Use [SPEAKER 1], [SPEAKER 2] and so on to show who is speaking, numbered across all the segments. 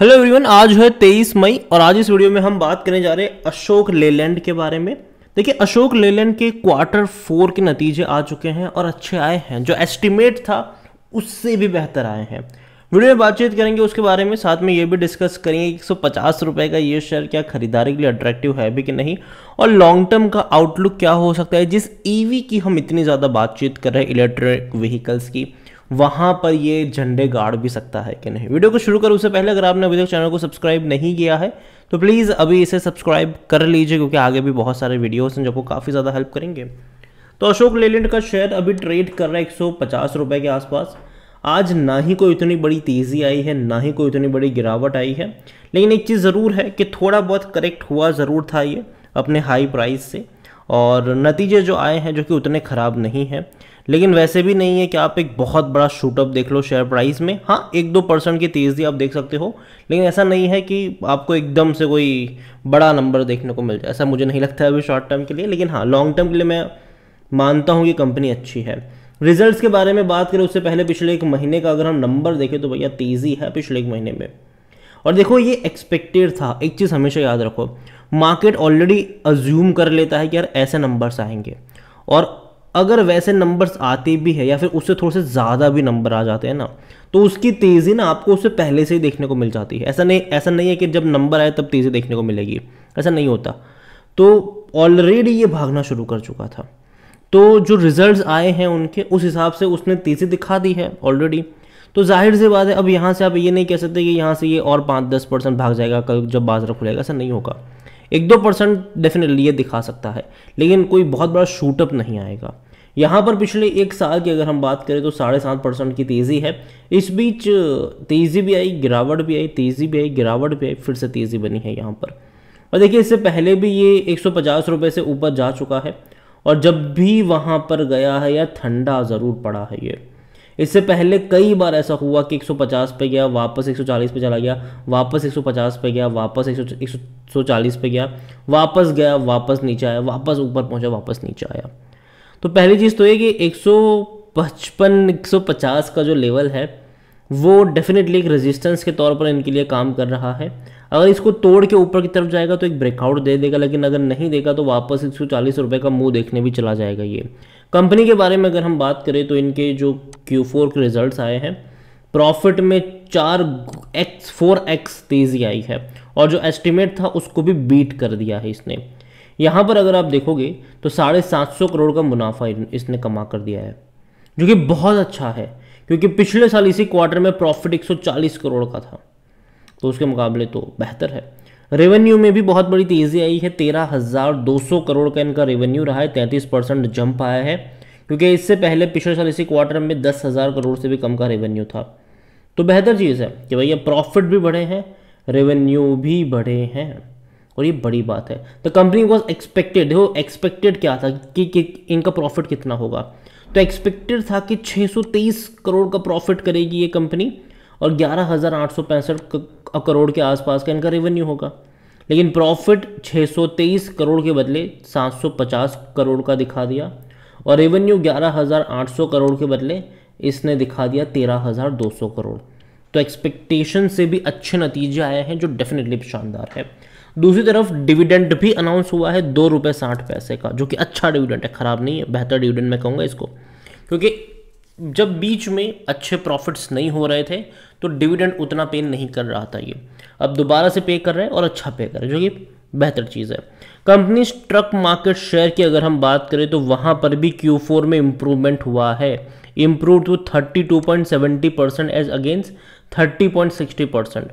[SPEAKER 1] hello everyone आज है तेईस मई और आज इस वीडियो में हम बात करने जा रहे हैं अशोक लेलैंड के बारे में देखिए अशोक लेलैंड के क्वार्टर फोर के नतीजे आ चुके हैं और अच्छे आए हैं जो एस्टिमेट था उससे भी बेहतर आए हैं वीडियो में बातचीत करेंगे उसके बारे में साथ में ये भी डिस्कस करेंगे एक सौ का ये शेयर क्या खरीदारी के लिए अट्रैक्टिव है भी कि नहीं और लॉन्ग टर्म का आउटलुक क्या हो सकता है जिस ईवी e की हम इतनी ज़्यादा बातचीत कर रहे हैं इलेक्ट्रिक व्हीकल्स की वहाँ पर ये झंडे गाड़ भी सकता है कि नहीं वीडियो को शुरू करूँ उससे पहले अगर आपने अभी तक चैनल को सब्सक्राइब नहीं किया है तो प्लीज़ अभी इसे सब्सक्राइब कर लीजिए क्योंकि आगे भी बहुत सारे वीडियोस हैं जो आपको काफ़ी ज़्यादा हेल्प करेंगे तो अशोक लेलैंड का शेयर अभी ट्रेड कर रहा है एक रुपए के आसपास आज ना ही कोई इतनी बड़ी तेज़ी आई है ना ही कोई इतनी बड़ी गिरावट आई है लेकिन एक चीज़ ज़रूर है कि थोड़ा बहुत करेक्ट हुआ ज़रूर था ये अपने हाई प्राइस से और नतीजे जो आए हैं जो कि उतने ख़राब नहीं हैं लेकिन वैसे भी नहीं है कि आप एक बहुत बड़ा शूटअप देख लो शेयर प्राइस में हाँ एक दो परसेंट की तेज़ी आप देख सकते हो लेकिन ऐसा नहीं है कि आपको एकदम से कोई बड़ा नंबर देखने को मिल जाए ऐसा मुझे नहीं लगता है अभी शॉर्ट टर्म के लिए लेकिन हाँ लॉन्ग टर्म के लिए मैं मानता हूँ कि कंपनी अच्छी है रिजल्ट्स के बारे में बात करें उससे पहले पिछले एक महीने का अगर हम नंबर देखें तो भैया तेज़ी है पिछले एक महीने में और देखो ये एक्सपेक्टेड था एक चीज़ हमेशा याद रखो मार्केट ऑलरेडी अज्यूम कर लेता है कि यार ऐसे नंबर्स आएंगे और अगर वैसे नंबर्स आते भी है या फिर उससे थोड़े से ज़्यादा भी नंबर आ जाते हैं ना तो उसकी तेज़ी ना आपको उससे पहले से ही देखने को मिल जाती है ऐसा नहीं ऐसा नहीं है कि जब नंबर आए तब तेज़ी देखने को मिलेगी ऐसा नहीं होता तो ऑलरेडी ये भागना शुरू कर चुका था तो जो रिजल्ट्स आए हैं उनके उस हिसाब से उसने तेज़ी दिखा दी है ऑलरेडी तो जाहिर सी बात है अब यहाँ से आप ये नहीं कह सकते कि यहाँ से ये और पाँच दस परसेंट भाग जाएगा कल जब बाजार खुलेगा ऐसा नहीं होगा एक दो परसेंट डेफिनेटली ये दिखा सकता है लेकिन कोई बहुत बड़ा शूटअप नहीं आएगा यहाँ पर पिछले एक साल की अगर हम बात करें तो साढ़े सात परसेंट की तेज़ी है इस बीच तेज़ी भी आई गिरावट भी आई तेज़ी भी आई गिरावट भी आई फिर से तेज़ी बनी है यहाँ पर और देखिए इससे पहले भी ये एक सौ से ऊपर जा चुका है और जब भी वहाँ पर गया है या ठंडा ज़रूर पड़ा है ये इससे पहले कई बार ऐसा हुआ कि 150 पे गया वापस 140 पे चला गया वापस 150 पे गया वापस 140 पे गया वापस गया वापस नीचे आया वापस ऊपर पहुंचा वापस नीचे आया तो पहली चीज़ तो ये कि 155 150 का जो लेवल है वो डेफिनेटली एक रेजिस्टेंस के तौर पर इनके लिए काम कर रहा है अगर इसको तोड़ के ऊपर की तरफ जाएगा तो एक ब्रेकआउट दे देगा लेकिन अगर नहीं देगा तो वापस एक सौ का मुंह देखने भी चला जाएगा ये कंपनी के बारे में अगर हम बात करें तो इनके जो क्यू फोर के रिजल्ट्स आए हैं प्रॉफिट में चार एक्स फोर एक्स तेज़ी आई है और जो एस्टिमेट था उसको भी बीट कर दिया है इसने यहाँ पर अगर आप देखोगे तो साढ़े सात सौ करोड़ का मुनाफा इसने कमा कर दिया है जो कि बहुत अच्छा है क्योंकि पिछले साल इसी क्वार्टर में प्रॉफिट 140 करोड़ का था तो उसके मुकाबले तो बेहतर है रेवेन्यू में भी बहुत बड़ी तेज़ी आई है तेरह हज़ार दो सौ करोड़ का इनका रेवेन्यू रहा है तैंतीस परसेंट जंप आया है क्योंकि इससे पहले पिछले साल इसी क्वार्टर में दस हज़ार करोड़ से भी कम का रेवेन्यू था तो बेहतर चीज़ है कि भैया प्रॉफिट भी बढ़े हैं रेवेन्यू भी बढ़े हैं और ये बड़ी बात है द कंपनी वॉज एक्सपेक्टेड देखो एक्सपेक्टेड क्या था कि, कि इनका प्रॉफिट कितना होगा तो एक्सपेक्टेड था कि 623 करोड़ का प्रॉफिट करेगी ये कंपनी और ग्यारह करोड़ के आसपास का इनका रेवेन्यू होगा लेकिन प्रॉफिट 623 करोड़ के बदले 750 करोड़ का दिखा दिया और रेवेन्यू ग्यारह हज़ार आठ सौ करोड़ के बदले इसने दिखा दिया तेरह हज़ार दो सौ करोड़ तो एक्सपेक्टेशन से भी अच्छे नतीजे आए हैं जो डेफिनेटली शानदार है दूसरी तरफ डिविडेंड भी अनाउंस हुआ है दो रुपये साठ पैसे का जो कि अच्छा डिविडेंड है ख़राब नहीं है बेहतर डिविडेंड मैं कहूँगा इसको क्योंकि जब बीच में अच्छे प्रॉफिट्स नहीं हो रहे थे तो डिविडेंड उतना पे नहीं कर रहा था ये अब दोबारा से पे कर रहे हैं और अच्छा पे कर रहे हैं जो कि बेहतर चीज़ है कंपनी ट्रक मार्केट शेयर की अगर हम बात करें तो वहां पर भी Q4 में इम्प्रूवमेंट हुआ है improve to 32.70 percent as against 30.60 percent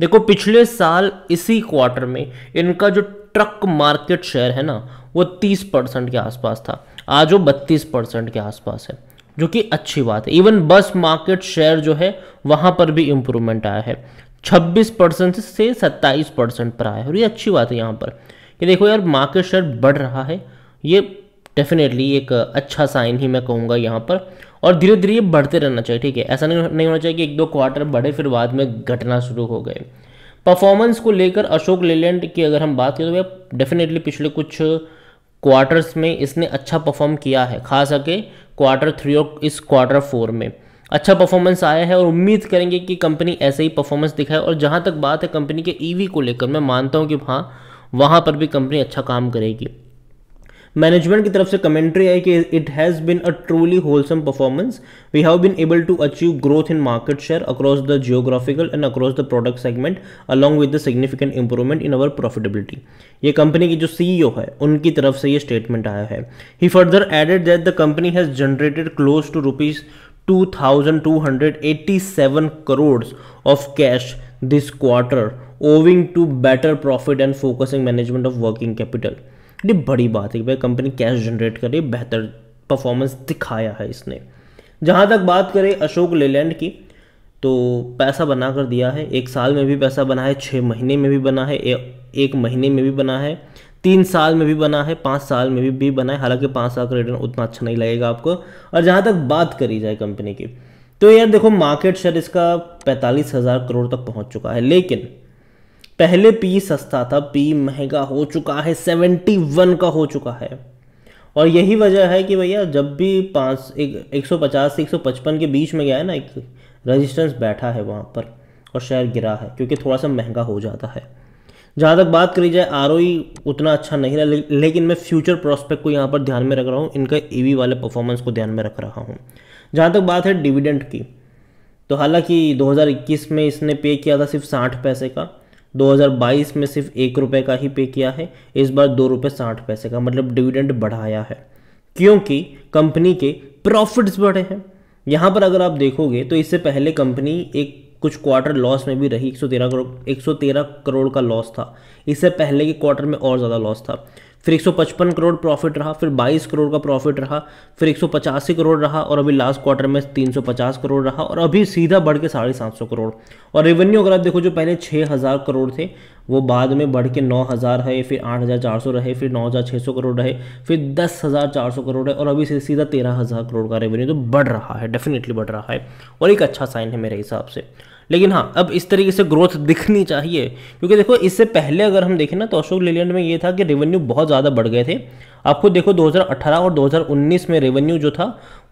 [SPEAKER 1] देखो पिछले साल इसी क्वार्टर में इनका जो ट्रक मार्केट शेयर है ना वो 30 परसेंट के आसपास था आज वो 32 परसेंट के आसपास है जो कि अच्छी बात है इवन बस मार्केट शेयर जो है वहां पर भी इम्प्रूवमेंट आया है छब्बीस परसेंट से सत्ताईस परसेंट पर आया है और ये अच्छी बात है यहाँ पर कि देखो यार मार्केट शेयर बढ़ रहा है ये डेफिनेटली एक अच्छा साइन ही मैं कहूँगा यहाँ पर और धीरे धीरे ये बढ़ते रहना चाहिए ठीक है ऐसा नहीं नहीं होना चाहिए कि एक दो क्वार्टर बढ़े फिर बाद में घटना शुरू हो गए परफॉर्मेंस को लेकर अशोक लेलैंड की अगर हम बात करें तो भैया डेफिनेटली पिछले कुछ क्वार्टर्स में इसने अच्छा परफॉर्म किया है खास करके क्वार्टर थ्री और इस क्वार्टर फोर में अच्छा परफॉर्मेंस आया है और उम्मीद करेंगे कि कंपनी ऐसे ही परफॉर्मेंस दिखाए और जहाँ तक बात है कंपनी के ईवी e को लेकर मैं मानता हूँ कि हाँ वहाँ पर भी कंपनी अच्छा काम करेगी मैनेजमेंट की तरफ से कमेंट्री है कि it has been a truly wholesome performance we have been able to achieve growth in market share across the geographical and across the product segment along with the significant improvement in our profitability ये company की जो CEO e है उनकी तरफ से ये statement आया है he further added that the company has generated close to rupees 2,287 crores of cash this quarter owing to better profit and focusing management of working capital ये बड़ी बात है कि भाई कंपनी कैश जनरेट करे बेहतर परफॉर्मेंस दिखाया है इसने जहाँ तक बात करें अशोक लेलैंड की तो पैसा बना कर दिया है एक साल में भी पैसा बना है छः महीने में भी बना है एक महीने में भी बना है तीन साल में भी बना है पाँच साल में भी भी बना है हालांकि पाँच साल का रिटर्न उतना अच्छा नहीं लगेगा आपको और जहाँ तक बात करी जाए कंपनी की तो यार देखो मार्केट शेयर इसका पैंतालीस हज़ार करोड़ तक पहुँच चुका है लेकिन पहले पी सस्ता था पी महंगा हो चुका है सेवेंटी वन का हो चुका है और यही वजह है कि भैया जब भी पाँच एक एक सौ पचास से एक सौ पचपन के बीच में गया है ना एक रेजिस्टेंस बैठा है वहाँ पर और शेयर गिरा है क्योंकि थोड़ा सा महंगा हो जाता है जहाँ तक बात करी जाए आर उतना अच्छा नहीं रहा ले, लेकिन मैं फ्यूचर प्रोस्पेक्ट को यहाँ पर ध्यान में रख रहा हूँ इनका ई वाले परफॉर्मेंस को ध्यान में रख रहा हूँ जहाँ तक बात है डिविडेंड की तो हालांकि 2021 में इसने पे किया था सिर्फ साठ पैसे का 2022 में सिर्फ एक रुपये का ही पे किया है इस बार दो रुपये साठ पैसे का मतलब डिविडेंड बढ़ाया है क्योंकि कंपनी के प्रॉफिट्स बढ़े हैं यहाँ पर अगर आप देखोगे तो इससे पहले कंपनी एक कुछ क्वार्टर लॉस में भी रही 113 करोड़ 113 करोड़ का लॉस था इससे पहले के क्वार्टर में और ज़्यादा लॉस था फिर 155 करोड़ प्रॉफिट रहा फिर 22 करोड़ का प्रॉफिट रहा फिर एक करोड़ रहा और अभी लास्ट क्वार्टर में 350 करोड़ रहा और अभी सीधा बढ़ के साढ़े सात सौ करोड़ और रेवेन्यू अगर आप देखो जो पहले 6000 करोड़ थे वो बाद में बढ़ के 9000 है फिर 8400 रहे फिर 9600 करोड़ रहे फिर 10400 करोड़ है और अभी से सीधा हज़ार करोड़ का रेवेन्यू तो बढ़ रहा है डेफिनेटली बढ़ रहा है और एक अच्छा साइन है मेरे हिसाब से लेकिन हाँ अब इस तरीके से ग्रोथ दिखनी चाहिए क्योंकि देखो इससे पहले अगर हम देखें ना तो अशोक लेलैंड में ये था कि रेवेन्यू बहुत ज़्यादा बढ़ गए थे आपको देखो 2018 और 2019 में रेवेन्यू जो था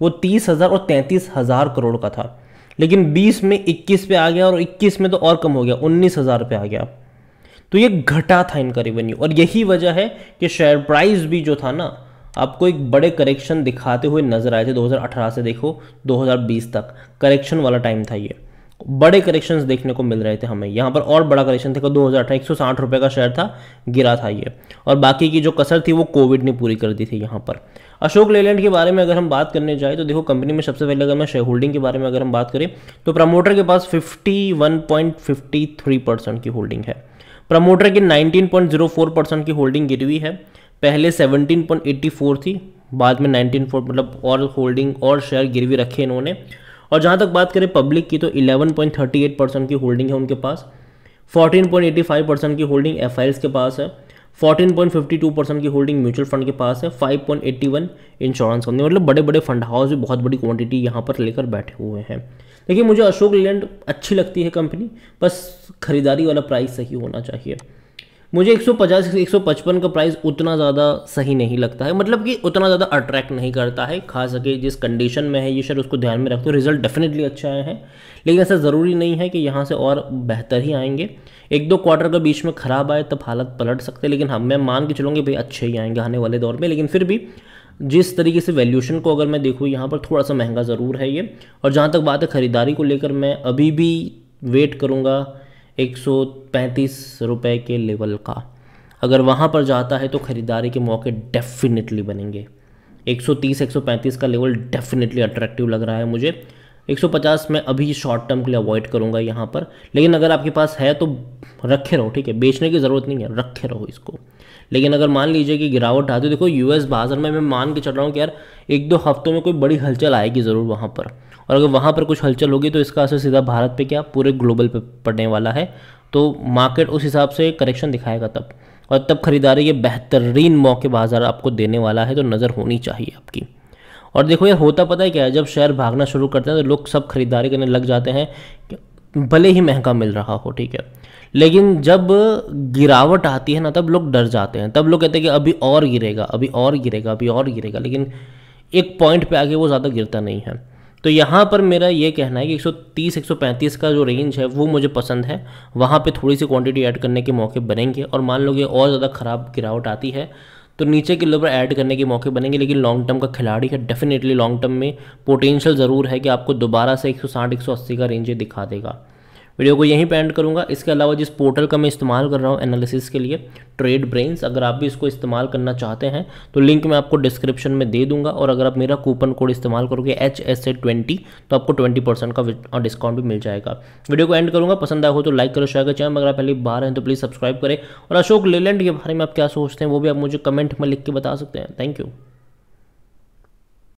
[SPEAKER 1] वो तीस हज़ार और तैंतीस हज़ार करोड़ का था लेकिन बीस में इक्कीस पे आ गया और इक्कीस में तो और कम हो गया उन्नीस हज़ार पे आ गया तो ये घटा था इनका रेवेन्यू और यही वजह है कि शेयर प्राइस भी जो था ना आपको एक बड़े करेक्शन दिखाते हुए नज़र आए थे 2018 से देखो 2020 तक करेक्शन वाला टाइम था ये बड़े करेक्शंस देखने को मिल रहे थे हमें यहाँ पर और बड़ा करेक्शन था दो हज़ार रुपए एक सौ साठ का शेयर था गिरा था ये और बाकी की जो कसर थी वो कोविड ने पूरी कर दी थी यहाँ पर अशोक लेलैंड के बारे में अगर हम बात करने जाए तो देखो कंपनी में सबसे पहले अगर मैं शेयर होल्डिंग के बारे में अगर हम बात करें तो प्रमोटर के पास fifty one point fifty three percent की होल्डिंग है प्रमोटर की nineteen point zero four percent की होल्डिंग गिरी हुई है पहले सेवनटीन पॉइंट एट्टी फोर थी बाद में नाइनटीन फोर मतलब और होल्डिंग और शेयर गिरवी रखे इन्होंने और जहाँ तक बात करें पब्लिक की तो 11.38 परसेंट की होल्डिंग है उनके पास 14.85 परसेंट की होल्डिंग एफ के पास है 14.52 परसेंट की होल्डिंग म्यूचुअल फंड के पास है 5.81 इंश्योरेंस कंपनी मतलब बड़े बड़े फंड हाउस भी बहुत बड़ी क्वांटिटी यहाँ पर लेकर बैठे हुए हैं देखिए मुझे अशोक लैंड अच्छी लगती है कंपनी बस खरीदारी वाला प्राइस सही होना चाहिए मुझे 150 155 का प्राइस उतना ज़्यादा सही नहीं लगता है मतलब कि उतना ज़्यादा अट्रैक्ट नहीं करता है खा सके जिस कंडीशन में है ये शायद उसको ध्यान में रखते हो रिजल्ट डेफिनेटली अच्छा आए हैं लेकिन ऐसा ज़रूरी नहीं है कि यहाँ से और बेहतर ही आएंगे एक दो क्वार्टर के बीच में ख़राब आए तब हालत पलट सकते लेकिन हम मैं मान के चलूँगी भाई अच्छे ही आएंगे आने वाले दौर में लेकिन फिर भी जिस तरीके से वैल्यूशन को अगर मैं देखूँ यहाँ पर थोड़ा सा महंगा ज़रूर है ये और जहाँ तक बात है ख़रीदारी को लेकर मैं अभी भी वेट करूँगा एक सौ पैंतीस के लेवल का अगर वहाँ पर जाता है तो ख़रीदारी के मौके डेफिनेटली बनेंगे 130 135 का लेवल डेफिनेटली अट्रैक्टिव लग रहा है मुझे 150 मैं अभी शॉर्ट टर्म के लिए अवॉइड करूँगा यहाँ पर लेकिन अगर आपके पास है तो रखे रहो ठीक है बेचने की ज़रूरत नहीं है रखे रहो इसको लेकिन अगर मान लीजिए कि गिरावट आती है देखो यूएस बाजार में मैं मान के चल रहा हूँ कि यार एक दो हफ्तों में कोई बड़ी हलचल आएगी ज़रूर वहाँ पर और अगर वहाँ पर कुछ हलचल होगी तो इसका असर सीधा भारत पर क्या पूरे ग्लोबल पर पड़ने वाला है तो मार्केट उस हिसाब से करेक्शन दिखाएगा तब और तब खरीदारी ये बेहतरीन मौके बाजार आपको देने वाला है तो नज़र होनी चाहिए आपकी और देखो यार होता पता है क्या है जब शेयर भागना शुरू करते हैं तो लोग सब खरीदारी करने लग जाते हैं भले ही महंगा मिल रहा हो ठीक है लेकिन जब गिरावट आती है ना तब लोग डर जाते हैं तब लोग कहते हैं कि अभी और गिरेगा अभी और गिरेगा अभी और गिरेगा लेकिन एक पॉइंट पे आके वो ज़्यादा गिरता नहीं है तो यहाँ पर मेरा ये कहना है कि 130 135 का जो रेंज है वो मुझे पसंद है वहाँ पे थोड़ी सी क्वांटिटी ऐड करने के मौके बनेंगे और मान लो कि और ज़्यादा ख़राब गिरावट आती है तो नीचे के लेवल ऐड करने के मौके बनेंगे लेकिन लॉन्ग टर्म का खिलाड़ी है डेफिनेटली लॉन्ग टर्म में पोटेंशियल ज़रूर है कि आपको दोबारा से एक सौ का रेंज दिखा देगा वीडियो को यहीं पेंड एंड करूँगा इसके अलावा जिस पोर्टल का मैं इस्तेमाल कर रहा हूँ एनालिसिस के लिए ट्रेड ब्रेन्स अगर आप भी इसको इस्तेमाल करना चाहते हैं तो लिंक मैं आपको डिस्क्रिप्शन में दे दूंगा और अगर आप मेरा कूपन कोड इस्तेमाल करोगे एच एस ए ट्वेंटी तो आपको ट्वेंटी परसेंट का डिस्काउंट भी मिल जाएगा वीडियो को एंड करूँगा पसंद आया हो तो लाइक करो शेयर कर चैनल अगर आप पहले बाहर हैं तो प्लीज़ सब्सक्राइब करें और अशोक लेलैंड के बारे में आप क्या सोचते हैं वो भी आप मुझे कमेंट में लिख के बता सकते हैं थैंक यू